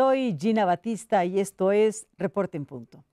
Soy Gina Batista y esto es Reporte en Punto.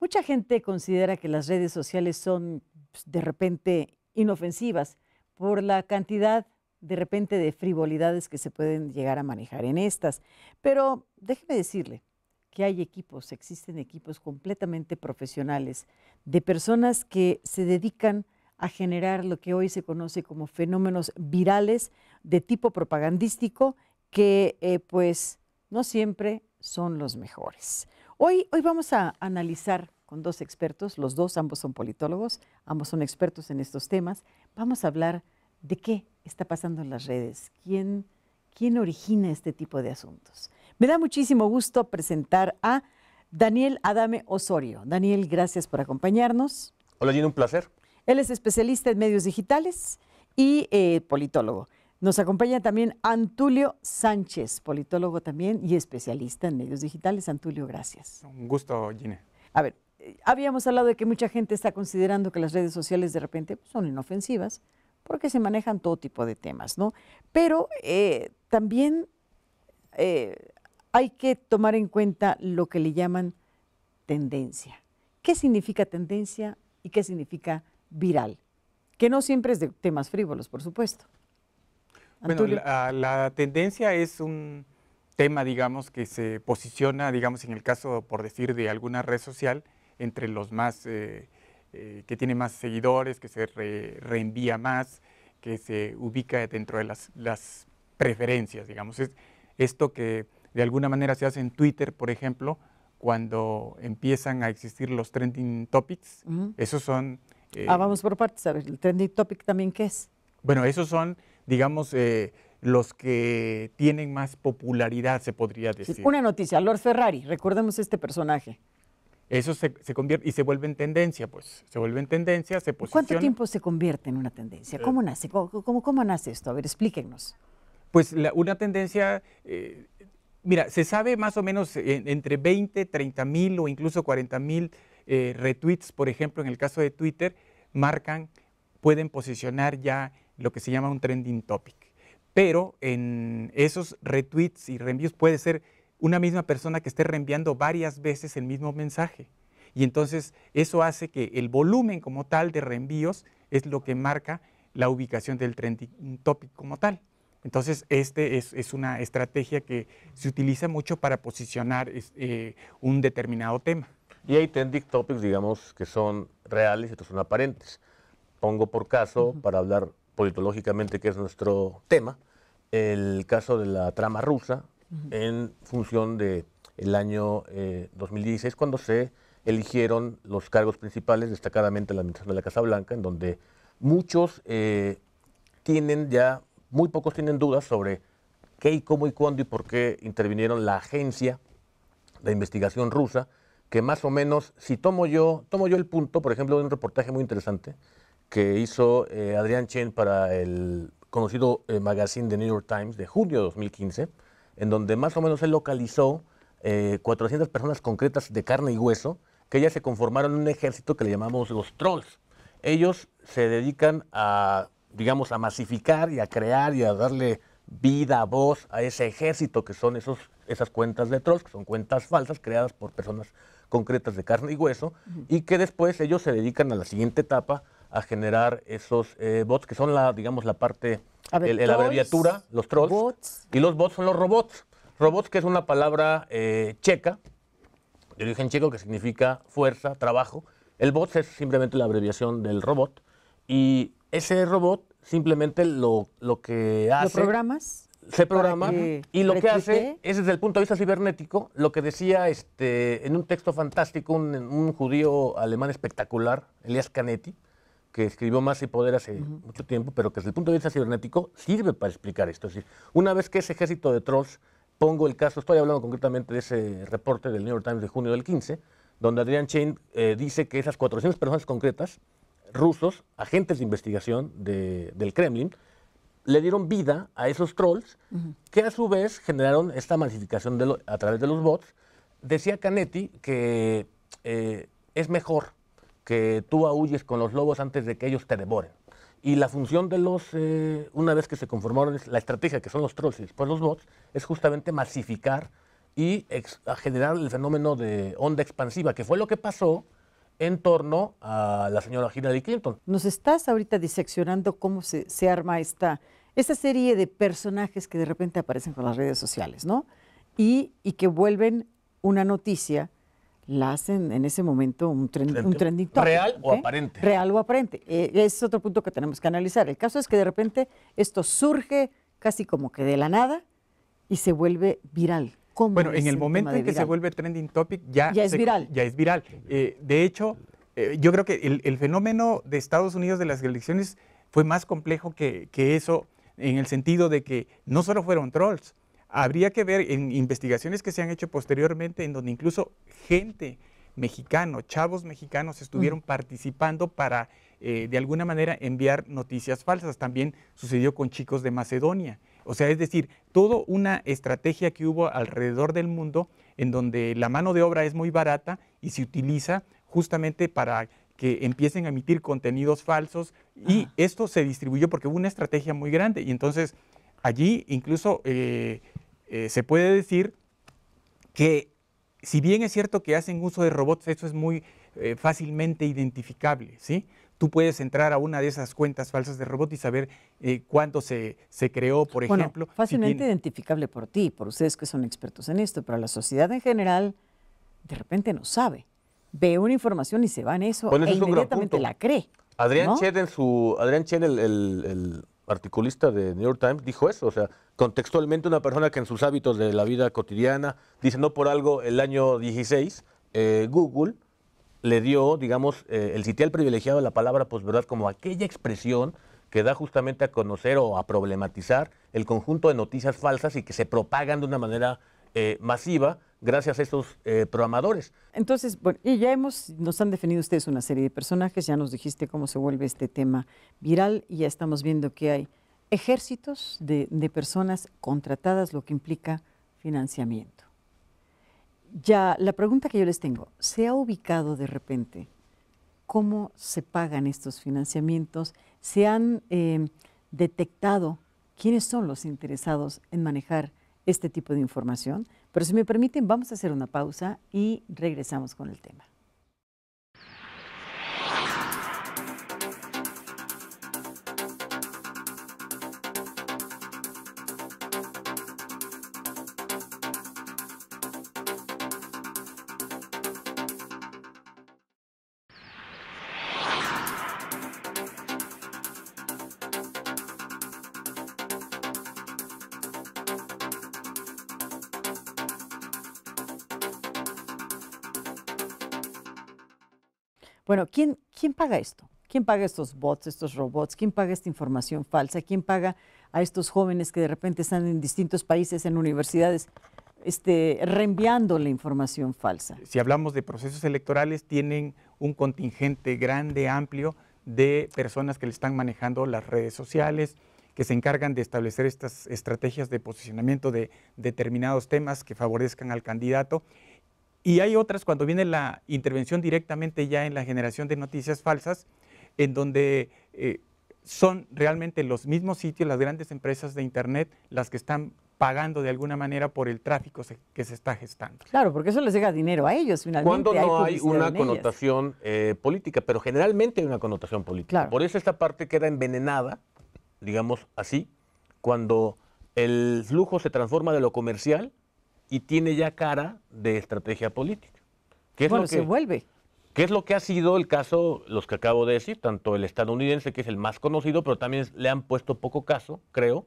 Mucha gente considera que las redes sociales son pues, de repente inofensivas por la cantidad de repente de frivolidades que se pueden llegar a manejar en estas. Pero déjeme decirle que hay equipos, existen equipos completamente profesionales de personas que se dedican a generar lo que hoy se conoce como fenómenos virales de tipo propagandístico que eh, pues no siempre son los mejores. Hoy, hoy vamos a analizar con dos expertos, los dos, ambos son politólogos, ambos son expertos en estos temas. Vamos a hablar de qué está pasando en las redes, quién, quién origina este tipo de asuntos. Me da muchísimo gusto presentar a Daniel Adame Osorio. Daniel, gracias por acompañarnos. Hola, tiene un placer. Él es especialista en medios digitales y eh, politólogo. Nos acompaña también Antulio Sánchez, politólogo también y especialista en medios digitales. Antulio, gracias. Un gusto, Gine. A ver, eh, habíamos hablado de que mucha gente está considerando que las redes sociales de repente pues, son inofensivas porque se manejan todo tipo de temas, ¿no? Pero eh, también eh, hay que tomar en cuenta lo que le llaman tendencia. ¿Qué significa tendencia y qué significa viral? Que no siempre es de temas frívolos, por supuesto. Bueno, la, tendencia es un tema, digamos, que se posiciona, digamos, en el caso, por decir, de alguna red social, entre los más, eh, eh, que tiene más seguidores, que se reenvía más, que se ubica dentro de las, las preferencias, digamos. Es esto que de alguna manera se hace en Twitter, por ejemplo, cuando empiezan a existir los trending topics, esos son... Eh, ah, vamos por partes, a ver, ¿el trending topic también qué es? Bueno, esos son digamos, eh, los que tienen más popularidad, se podría decir. una noticia, Lord Ferrari, recordemos este personaje. Eso se, convierte y se vuelve en tendencia, pues. Se vuelve en tendencia, se posiciona. ¿Cuánto tiempo se convierte en una tendencia? Eh. ¿Cómo nace? ¿Cómo, nace esto? A ver, explíquenos. Pues una tendencia, eh, mira, se sabe más o menos entre 20, 30 mil o incluso 40 mil retweets, por ejemplo, en el caso de Twitter, marcan, pueden posicionar ya lo que se llama un trending topic. Pero en esos retweets y reenvíos puede ser una misma persona que esté reenviando varias veces el mismo mensaje. Y entonces eso hace que el volumen como tal de reenvíos es lo que marca la ubicación del trending topic como tal. Entonces, esta es, una estrategia que se utiliza mucho para posicionar eh, un determinado tema. Y hay trending topics, digamos, que son reales y otros son aparentes. Pongo por caso, para hablar politológicamente, que es nuestro tema, el caso de la trama rusa en función del el año 2016, eh, cuando se eligieron los cargos principales, destacadamente la administración de la Casa Blanca, en donde muchos eh, tienen ya, muy pocos tienen dudas sobre qué y cómo y cuándo y por qué intervinieron la agencia de investigación rusa, que más o menos, si tomo yo, tomo yo el punto, por ejemplo, de un reportaje muy interesante que hizo eh, Adrián Chen para el conocido eh, magazine The New York Times de junio de 2015, en donde más o menos se localizó 400 eh, personas concretas de carne y hueso que ya se conformaron en un ejército que le llamamos los trolls. Ellos se dedican a, digamos, a masificar y a crear y a darle vida, voz a ese ejército que son esos, esas cuentas de trolls, que son cuentas falsas creadas por personas concretas de carne y hueso, y que después ellos se dedican a la siguiente etapa, a generar esos eh, bots, que son la, digamos, la parte, la abreviatura, los trolls. Y los bots son los robots. Robots, que es una palabra eh, checa, de origen checo, que significa fuerza, trabajo. El bot es simplemente la abreviación del robot. Y ese robot simplemente lo, lo que hace. ¿Lo programas? Se programa y lo que hace es desde el punto de vista cibernético lo que decía este, en un texto fantástico un, un judío alemán espectacular, Elias Canetti, que escribió Más y Poder hace mucho tiempo, pero que desde el punto de vista cibernético sirve para explicar esto. Es decir, una vez que ese ejército de trolls, pongo el caso, estoy hablando concretamente de ese reporte del New York Times de junio del 15, donde Adrian Chain eh, dice que esas 400 personas concretas, rusos, agentes de investigación del Kremlin, le dieron vida a esos trolls que a su vez generaron esta masificación a través de los bots. Decía Canetti que eh, es mejor que tú aúlles con los lobos antes de que ellos te devoren. Y la función de los, eh, una vez que se conformaron, la estrategia que son los trolls y después los bots, es justamente masificar y generar el fenómeno de onda expansiva, que fue lo que pasó en torno a la señora Hillary Clinton. Nos estás ahorita diseccionando cómo se, arma esta, esta serie de personajes que de repente aparecen con las redes sociales, ¿no? Y, y que vuelven una noticia la hacen en ese momento un, un trending topic, Real o aparente. Real o aparente. Eh, es otro punto que tenemos que analizar. El caso es que de repente esto surge casi como que de la nada y se vuelve viral. bueno, en el momento en que se vuelve trending topic ya, es viral. Eh, de hecho, eh, yo creo que el, fenómeno de Estados Unidos de las elecciones fue más complejo que eso en el sentido de que no solo fueron trolls, habría que ver en investigaciones que se han hecho posteriormente en donde incluso gente mexicano, chavos mexicanos estuvieron participando para eh, de alguna manera enviar noticias falsas. También sucedió con chicos de Macedonia. O sea, es decir, toda una estrategia que hubo alrededor del mundo en donde la mano de obra es muy barata y se utiliza justamente para que empiecen a emitir contenidos falsos y ah. esto se distribuyó porque hubo una estrategia muy grande y entonces allí incluso eh, eh, se puede decir que si bien es cierto que hacen uso de robots, eso es muy eh, fácilmente identificable, ¿sí? Tú puedes entrar a una de esas cuentas falsas de robot y saber eh, cuánto se, se, creó, por ejemplo. Fácilmente identificable por ti, por ustedes que son expertos en esto, pero la sociedad en general de repente no sabe. Ve una información y se va en eso e inmediatamente la cree. Adrián su, Adrián el articulista de New York Times, dijo eso. O sea, contextualmente una persona que en sus hábitos de la vida cotidiana dice, no por algo, el año 16, eh, Google le dio, digamos, eh, el sitial privilegiado de la palabra posverdad pues, como aquella expresión que da justamente a conocer o a problematizar el conjunto de noticias falsas y que se propagan de una manera eh, masiva gracias a estos eh, programadores. Entonces, bueno, y ya hemos, nos han definido ustedes una serie de personajes, ya nos dijiste cómo se vuelve este tema viral y ya estamos viendo que hay ejércitos de, personas contratadas, lo que implica financiamiento. Ya, la pregunta que yo les tengo, ¿se ha ubicado de repente cómo se pagan estos financiamientos? ¿Se han eh, detectado quiénes son los interesados en manejar este tipo de información. Pero si me permiten, vamos a hacer una pausa y regresamos con el tema. Bueno, ¿quién, ¿quién paga esto? ¿Quién paga estos bots, estos robots? ¿Quién paga esta información falsa? ¿Quién paga a estos jóvenes que de repente están en distintos países, en universidades, este, reenviando la información falsa? Si hablamos de procesos electorales, tienen un contingente grande, amplio, de personas que le están manejando las redes sociales, que se encargan de establecer estas estrategias de posicionamiento de determinados temas que favorezcan al candidato y hay otras cuando viene la intervención directamente ya en la generación de noticias falsas, en donde eh, son realmente los mismos sitios, las grandes empresas de Internet, las que están pagando de alguna manera por el tráfico que se está gestando. Claro, porque eso les llega dinero a ellos finalmente. Cuando no hay, una connotación eh, política, pero generalmente hay una connotación política. Por eso esta parte queda envenenada, digamos así, cuando el flujo se transforma de lo comercial y tiene ya cara de estrategia política. ¿Qué es lo que, se vuelve. ¿Qué es lo que ha sido el caso, los que acabo de decir, tanto el estadounidense, que es el más conocido, pero también le han puesto poco caso, creo,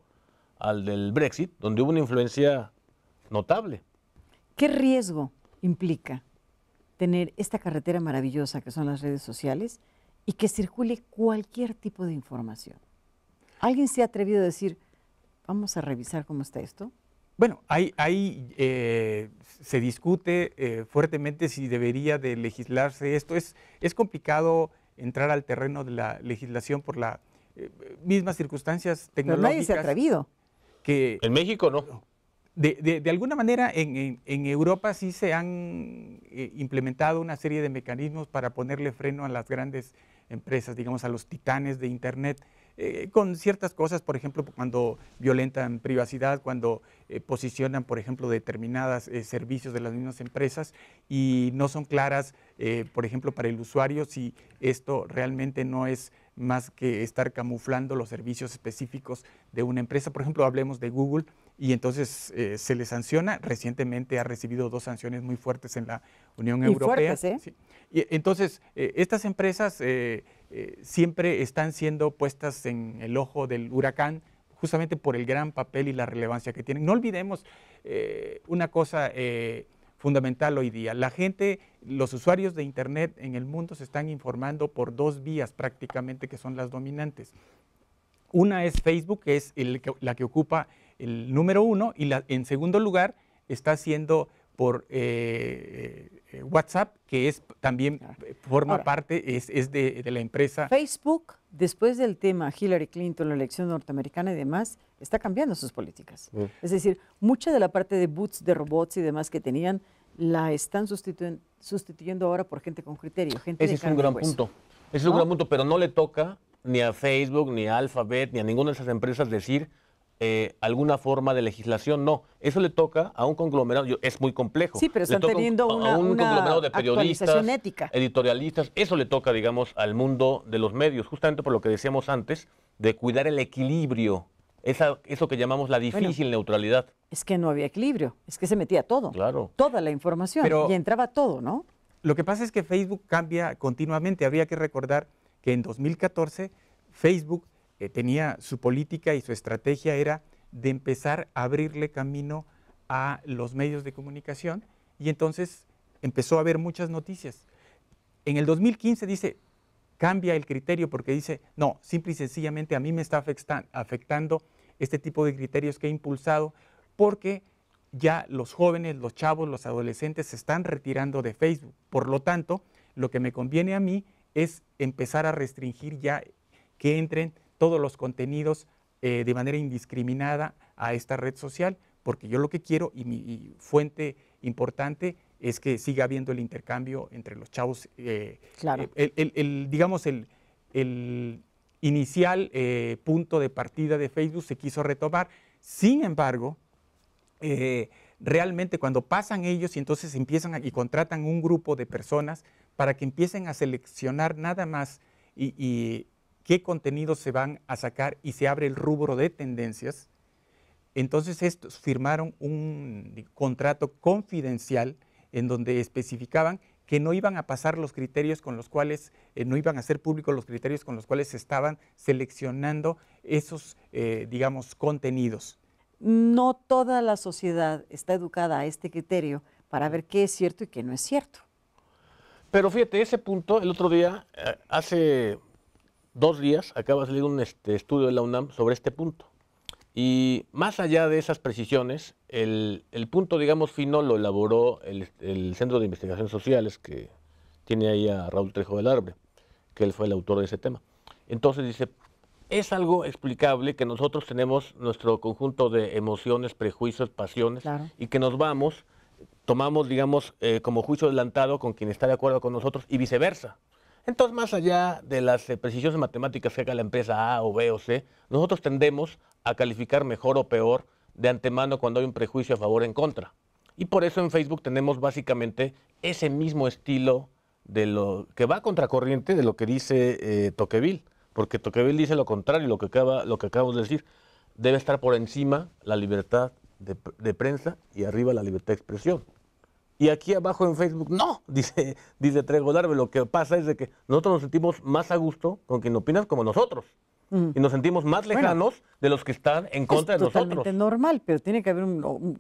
al del Brexit, donde hubo una influencia notable. ¿Qué riesgo implica tener esta carretera maravillosa que son las redes sociales y que circule cualquier tipo de información? ¿Alguien se ha atrevido a decir, vamos a revisar cómo está esto? Bueno, hay, eh, se discute eh, fuertemente si debería de legislarse esto. Es, es complicado entrar al terreno de la legislación por las eh, mismas circunstancias tecnológicas. Pero nadie se ha atrevido. en México no. De, de, alguna manera en, en, Europa sí se han implementado una serie de mecanismos para ponerle freno a las grandes empresas, digamos a los titanes de Internet. Eh, con ciertas cosas, por ejemplo, cuando violentan privacidad, cuando eh, posicionan, por ejemplo, determinados eh, servicios de las mismas empresas y no son claras, por ejemplo, para el usuario si esto realmente no es más que estar camuflando los servicios específicos de una empresa. Por ejemplo, hablemos de Google y entonces se le sanciona. Recientemente ha recibido dos sanciones muy fuertes en la Unión Europea. sí. y, entonces, estas empresas eh, siempre están siendo puestas en el ojo del huracán justamente por el gran papel y la relevancia que tienen. No olvidemos eh, una cosa eh, fundamental hoy día. La gente, los usuarios de Internet en el mundo se están informando por dos vías prácticamente que son las dominantes. Una es Facebook, que es la que ocupa el número uno, y en segundo lugar está siendo por eh, WhatsApp, que es también forma parte, es, de, la empresa. Facebook, después del tema Hillary Clinton, la elección norteamericana y demás, está cambiando sus políticas. Mm. Es decir, mucha de la parte de boots, de robots y demás que tenían, la están sustituyendo, ahora por gente con criterio. Gente Ese es un gran pues, punto. Ese es un gran punto, pero no le toca ni a Facebook, ni a Alphabet, ni a ninguna de esas empresas decir eh, alguna forma de legislación. No, eso le toca a un conglomerado, es muy complejo. Sí, pero están teniendo una, conglomerado de periodistas, ética. editorialistas, eso le toca, digamos, al mundo de los medios, justamente por lo que decíamos antes, de cuidar el equilibrio, esa, eso que llamamos la difícil neutralidad. Es que no había equilibrio, es que se metía todo, toda la información y entraba todo, ¿no? Lo que pasa es que Facebook cambia continuamente, habría que recordar que en 2014 Facebook eh, tenía su política y su estrategia era de empezar a abrirle camino a los medios de comunicación y entonces empezó a haber muchas noticias. En el 2015 dice, cambia el criterio porque dice, no, simple y sencillamente a mí me está afectando este tipo de criterios que he impulsado porque ya los jóvenes, los chavos, los adolescentes se están retirando de Facebook. Por lo tanto, lo que me conviene a mí es empezar a restringir ya que entren todos los contenidos eh, de manera indiscriminada a esta red social, porque yo lo que quiero y mi fuente importante es que siga habiendo el intercambio entre los chavos. Eh, claro. Eh, el, digamos, el, inicial punto de partida de Facebook se quiso retomar. Sin embargo, realmente cuando pasan ellos y entonces empiezan y contratan un grupo de personas para que empiecen a seleccionar nada más y qué contenidos se van a sacar y se abre el rubro de tendencias. Entonces estos firmaron un contrato confidencial en donde especificaban que no iban a pasar los criterios con los cuales, eh, no iban a ser públicos los criterios con los cuales se estaban seleccionando esos, eh, digamos, contenidos. No toda la sociedad está educada a este criterio para ver qué es cierto y qué no es cierto. Pero fíjate, ese punto, el otro día, eh, hace dos días acaba de salir un este, estudio de la UNAM sobre este punto. Y más allá de esas precisiones, el, punto, digamos, fino lo elaboró el, Centro de Investigaciones Sociales, que tiene ahí a Raúl Trejo del Arbre, que él fue el autor de ese tema. Entonces dice, es algo explicable que nosotros tenemos nuestro conjunto de emociones, prejuicios, pasiones, y que nos vamos, tomamos, digamos, eh, como juicio adelantado con quien está de acuerdo con nosotros y viceversa. Entonces, más allá de las eh, precisiones matemáticas que haga la empresa A o B o C, nosotros tendemos a calificar mejor o peor de antemano cuando hay un prejuicio a favor o en contra. Y por eso en Facebook tenemos básicamente ese mismo estilo de lo que va contracorriente de lo que dice eh, Toqueville, porque Toqueville dice lo contrario, lo que, acaba, lo que acabamos de decir. Debe estar por encima la libertad de prensa y arriba la libertad de expresión. Y aquí abajo en Facebook, no, dice, dice Trego Darve lo que pasa es de que nosotros nos sentimos más a gusto con quien opinas como nosotros. Mm. Y nos sentimos más lejanos de los que están en contra de nosotros. Es totalmente normal, pero tiene que haber un,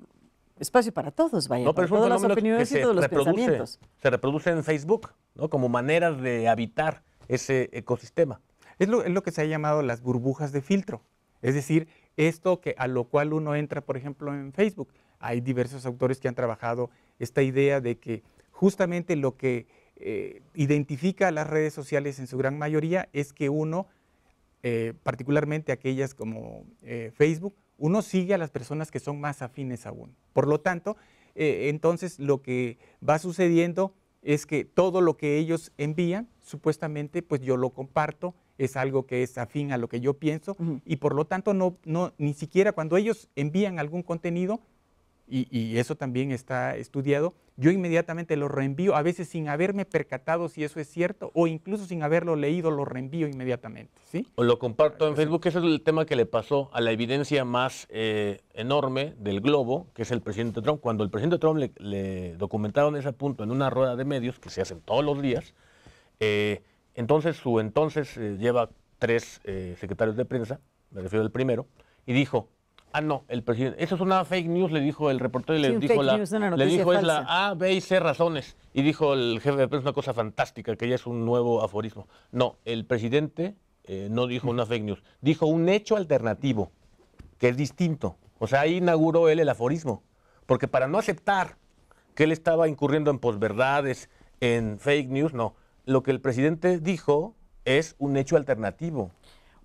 espacio para todos, vaya, no, todas las opiniones que se y todos los Se reproduce en Facebook, ¿no? Como maneras de habitar ese ecosistema. Es lo, es lo, que se ha llamado las burbujas de filtro. Es decir, esto que a lo cual uno entra, por ejemplo, en Facebook. Hay diversos autores que han trabajado esta idea de que justamente lo que eh, identifica a las redes sociales en su gran mayoría es que uno, eh, particularmente aquellas como eh, Facebook, uno sigue a las personas que son más afines a uno. Por lo tanto, entonces lo que va sucediendo es que todo lo que ellos envían, supuestamente, pues yo lo comparto, es algo que es afín a lo que yo pienso y por lo tanto no, ni siquiera cuando ellos envían algún contenido, y, eso también está estudiado, yo inmediatamente lo reenvío, a veces sin haberme percatado si eso es cierto o incluso sin haberlo leído, lo reenvío inmediatamente. ¿sí? O lo comparto en Facebook, ese es el tema que le pasó a la evidencia más eh, enorme del globo, que es el presidente Trump. Cuando el presidente Trump le, documentaron ese punto en una rueda de medios, que se hacen todos los días, eh, entonces su entonces eh, lleva tres secretarios de prensa, me refiero al primero, y dijo, Ah, no, el presidente. Eso es una fake news, le dijo el reportero y le dijo la. le dijo es la A, B y C razones. Y dijo el jefe de prensa una cosa fantástica, que ya es un nuevo aforismo. No, el presidente eh, no dijo una fake news, dijo un hecho alternativo, que es distinto. O sea, ahí inauguró él el aforismo. Porque para no aceptar que él estaba incurriendo en posverdades, en fake news, no. Lo que el presidente dijo es un hecho alternativo.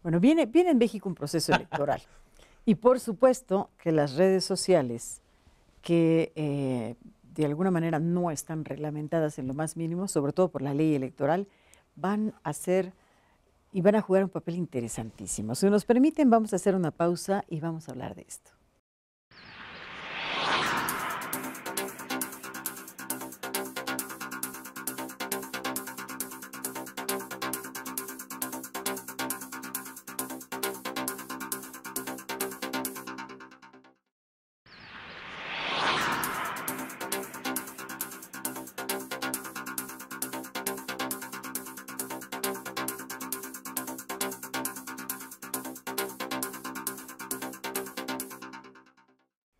Bueno, viene, viene en México un proceso electoral. Y por supuesto que las redes sociales que eh, de alguna manera no están reglamentadas en lo más mínimo, sobre todo por la ley electoral, van a ser y van a jugar un papel interesantísimo. Si nos permiten, vamos a hacer una pausa y vamos a hablar de esto.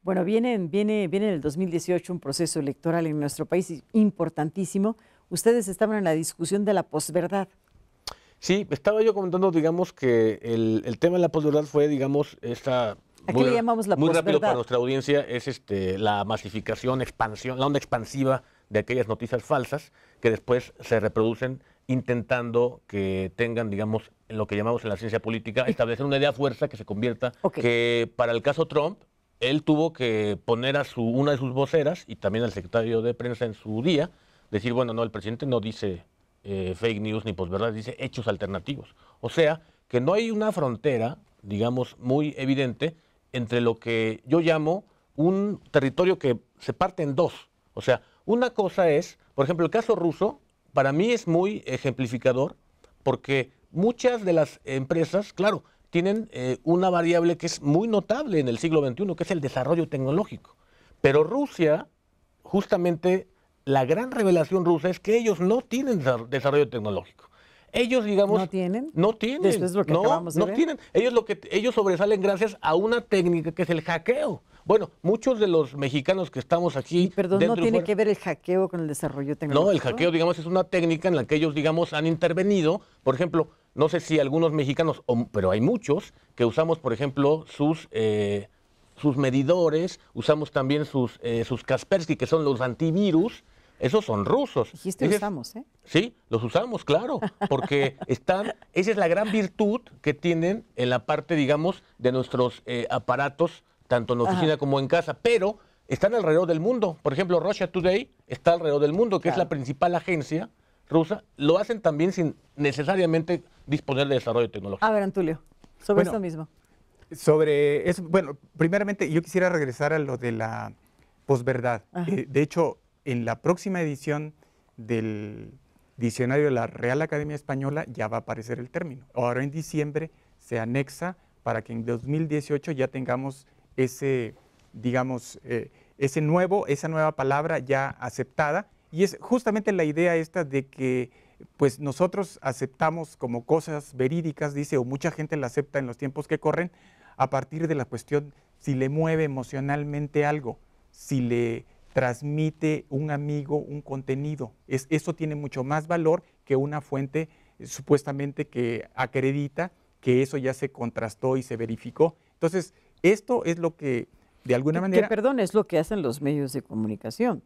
Bueno, viene, viene, viene en el 2018 un proceso electoral en nuestro país importantísimo. Ustedes estaban en la discusión de la posverdad. Sí, estaba yo comentando, digamos, que el, tema de la posverdad fue, digamos, esta qué muy, le llamamos la Muy rápido para nuestra audiencia es este, la masificación, expansión, la onda expansiva de aquellas noticias falsas que después se reproducen intentando que tengan, digamos, lo que llamamos en la ciencia política, eh. establecer una idea fuerza que se convierta, que para el caso Trump él tuvo que poner a su, una de sus voceras y también al secretario de prensa en su día, decir, bueno, no, el presidente no dice eh, fake news ni posverdad, dice hechos alternativos. O sea, que no hay una frontera, digamos, muy evidente entre lo que yo llamo un territorio que se parte en dos. O sea, una cosa es, por ejemplo, el caso ruso, para mí es muy ejemplificador, porque muchas de las empresas, claro, tienen eh, una variable que es muy notable en el siglo XXI, que es el desarrollo tecnológico. Pero Rusia, justamente la gran revelación rusa es que ellos no tienen desarrollo tecnológico. Ellos, digamos... ¿No tienen? No tienen. no, tienen. Ellos, lo que, ellos sobresalen gracias a una técnica que es el hackeo. Bueno, muchos de los mexicanos que estamos aquí. perdón, no tiene que ver el hackeo con el desarrollo tecnológico. No, el hackeo, digamos, es una técnica en la que ellos, digamos, han intervenido. Por ejemplo, no sé si algunos mexicanos, pero hay muchos, que usamos, por ejemplo, sus, eh, sus medidores, usamos también eh, sus, Kaspersky, que son los antivirus. Esos son rusos. Dijiste usamos, ¿eh? Sí, los usamos, claro, porque están, esa es la gran virtud que tienen en la parte, digamos, de nuestros eh, aparatos, tanto en oficina como en casa, pero están alrededor del mundo. Por ejemplo, Russia Today está alrededor del mundo, que es la principal agencia rusa. Lo hacen también sin necesariamente disponer de desarrollo tecnológico. A ver, Antulio, sobre eso mismo. Sobre eso, bueno, primeramente yo quisiera regresar a lo de la posverdad. Eh, de hecho, en la próxima edición del diccionario de la Real Academia Española ya va a aparecer el término. Ahora en diciembre se anexa para que en 2018 ya tengamos ese, digamos, eh, ese nuevo, esa nueva palabra ya aceptada. Y es justamente la idea esta de que pues nosotros aceptamos como cosas verídicas, dice, o mucha gente la acepta en los tiempos que corren, a partir de la cuestión si le mueve emocionalmente algo, si le transmite un amigo un contenido. eso tiene mucho más valor que una fuente eh, supuestamente que acredita que eso ya se contrastó y se verificó. Entonces, esto es lo que de alguna manera... Que, perdón, es lo que hacen los medios de comunicación.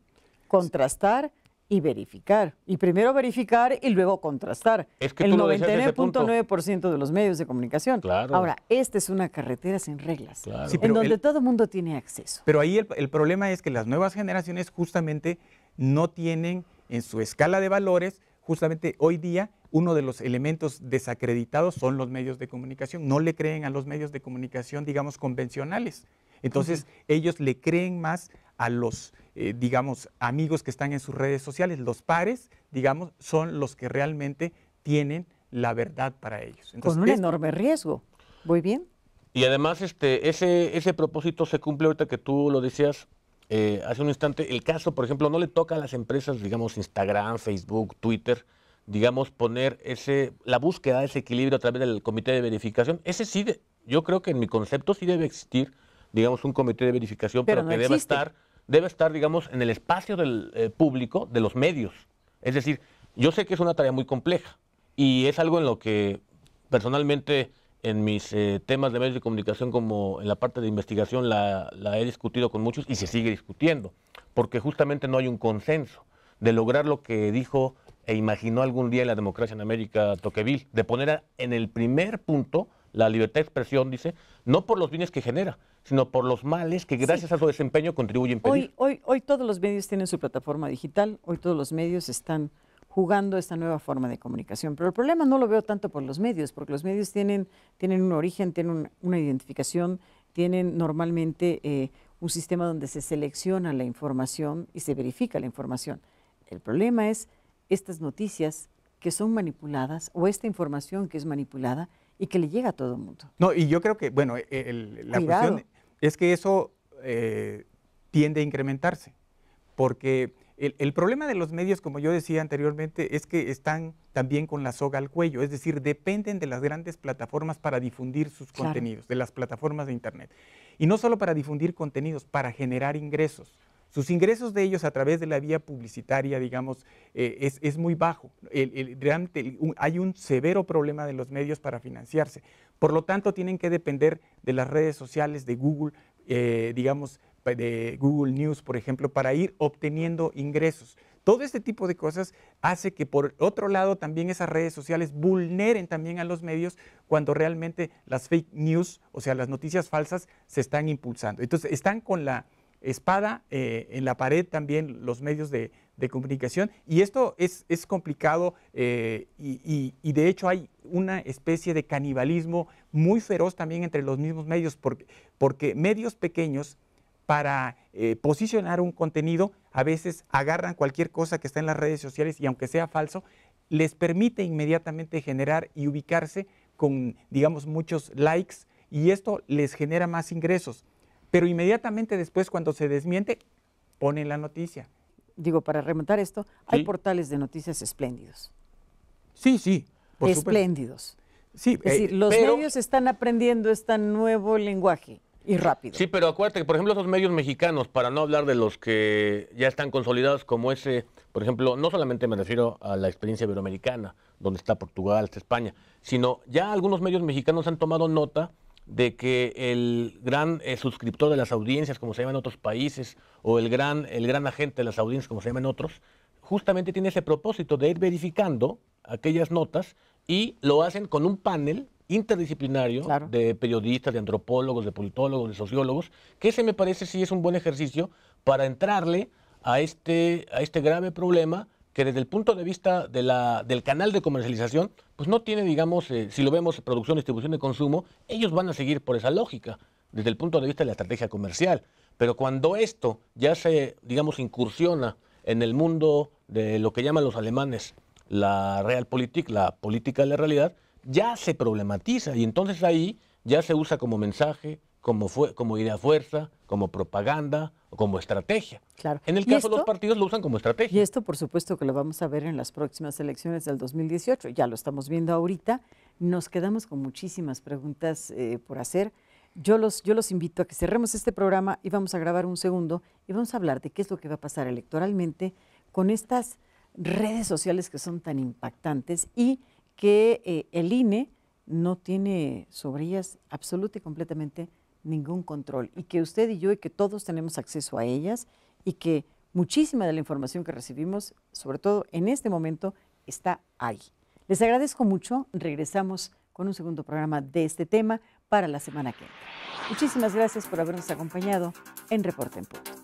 Contrastar y verificar. Y primero verificar y luego contrastar. el 99.9% de los medios de comunicación. Ahora, esta es una carretera sin reglas, en donde todo el mundo tiene acceso. Pero ahí el, problema es que las nuevas generaciones justamente no tienen en su escala de valores, justamente hoy día uno de los elementos desacreditados son los medios de comunicación. No le creen a los medios de comunicación, digamos, convencionales. Entonces, ellos le creen más a los eh, digamos, amigos que están en sus redes sociales, los pares, digamos, son los que realmente tienen la verdad para ellos. Con un enorme riesgo. Muy bien. Y además, este, ese, ese propósito se cumple ahorita que tú lo decías eh, hace un instante. El caso, por ejemplo, no le toca a las empresas, digamos, Instagram, Facebook, Twitter, digamos, poner ese, la búsqueda de ese equilibrio a través del comité de verificación. Ese sí, yo creo que en mi concepto sí debe existir, digamos, un comité de verificación, pero, que debe estar debe estar, digamos, en el espacio del eh, público, de los medios. Es decir, yo sé que es una tarea muy compleja y es algo en lo que personalmente en mis eh, temas de medios de comunicación como en la parte de investigación la, he discutido con muchos y se sigue discutiendo, porque justamente no hay un consenso de lograr lo que dijo e imaginó algún día la democracia en América Toqueville, de poner en el primer punto la libertad de expresión, dice, no por los bienes que genera, sino por los males que gracias a su desempeño contribuyen. a Hoy, hoy, hoy todos los medios tienen su plataforma digital, hoy todos los medios están jugando esta nueva forma de comunicación. Pero el problema no lo veo tanto por los medios, porque los medios tienen, tienen un origen, tienen una identificación, tienen normalmente eh, un sistema donde se selecciona la información y se verifica la información. El problema es estas noticias que son manipuladas o esta información que es manipulada y que le llega a todo el mundo. No, y yo creo que, bueno, e, e, la cuestión es que eso eh, tiende a incrementarse, porque el, problema de los medios, como yo decía anteriormente, es que están también con la soga al cuello, es decir, dependen de las grandes plataformas para difundir sus contenidos, de las plataformas de Internet. Y no solo para difundir contenidos, para generar ingresos. Sus ingresos de ellos a través de la vía publicitaria, digamos, eh, es, muy bajo. realmente hay un severo problema de los medios para financiarse. Por lo tanto, tienen que depender de las redes sociales, de Google, eh, digamos, de Google News, por ejemplo, para ir obteniendo ingresos. Todo este tipo de cosas hace que por otro lado también esas redes sociales vulneren también a los medios cuando realmente las fake news, o sea, las noticias falsas, se están impulsando. Entonces, están con la, espada, eh, en la pared también los medios de, comunicación. Y esto es, es complicado eh, y, de hecho hay una especie de canibalismo muy feroz también entre los mismos medios, porque, porque medios pequeños para eh, posicionar un contenido a veces agarran cualquier cosa que está en las redes sociales y aunque sea falso, les permite inmediatamente generar y ubicarse con, digamos, muchos likes y esto les genera más ingresos. Pero inmediatamente después, cuando se desmiente, pone la noticia. Digo, para remontar esto, hay portales de noticias espléndidos. Sí, sí. espléndidos. Sí, es decir, eh, los medios están aprendiendo este nuevo lenguaje y rápido. Sí, pero acuérdate que, por ejemplo, esos medios mexicanos, para no hablar de los que ya están consolidados como ese, por ejemplo, no solamente me refiero a la experiencia iberoamericana, donde está Portugal, está España, sino ya algunos medios mexicanos han tomado nota de que el gran eh, suscriptor de las audiencias, como se llama en otros países, o el gran, el gran agente de las audiencias, como se llama en otros, justamente tiene ese propósito de ir verificando aquellas notas y lo hacen con un panel interdisciplinario de periodistas, de antropólogos, de politólogos, de sociólogos, que ese me parece sí es un buen ejercicio para entrarle a este, a este grave problema que desde el punto de vista de la, del canal de comercialización, pues no tiene, digamos, eh, si lo vemos, producción, distribución y consumo, ellos van a seguir por esa lógica, desde el punto de vista de la estrategia comercial. Pero cuando esto ya se, digamos, incursiona en el mundo de lo que llaman los alemanes la realpolitik, la política de la realidad, ya se problematiza y entonces ahí ya se usa como mensaje, como, fue, como idea fuerza, como propaganda o como estrategia. Claro. En el caso de los partidos lo usan como estrategia. Y esto, por supuesto, que lo vamos a ver en las próximas elecciones del 2018. Ya lo estamos viendo ahorita. Nos quedamos con muchísimas preguntas eh, por hacer. Yo los, yo los invito a que cerremos este programa y vamos a grabar un segundo y vamos a hablar de qué es lo que va a pasar electoralmente con estas redes sociales que son tan impactantes y que eh, el INE no tiene sobre ellas absoluta y completamente ningún control y que usted y yo y que todos tenemos acceso a ellas y que muchísima de la información que recibimos, sobre todo en este momento, está ahí. Les agradezco mucho. Regresamos con un segundo programa de este tema para la semana que entra. Muchísimas gracias por habernos acompañado en Reporte en Punto.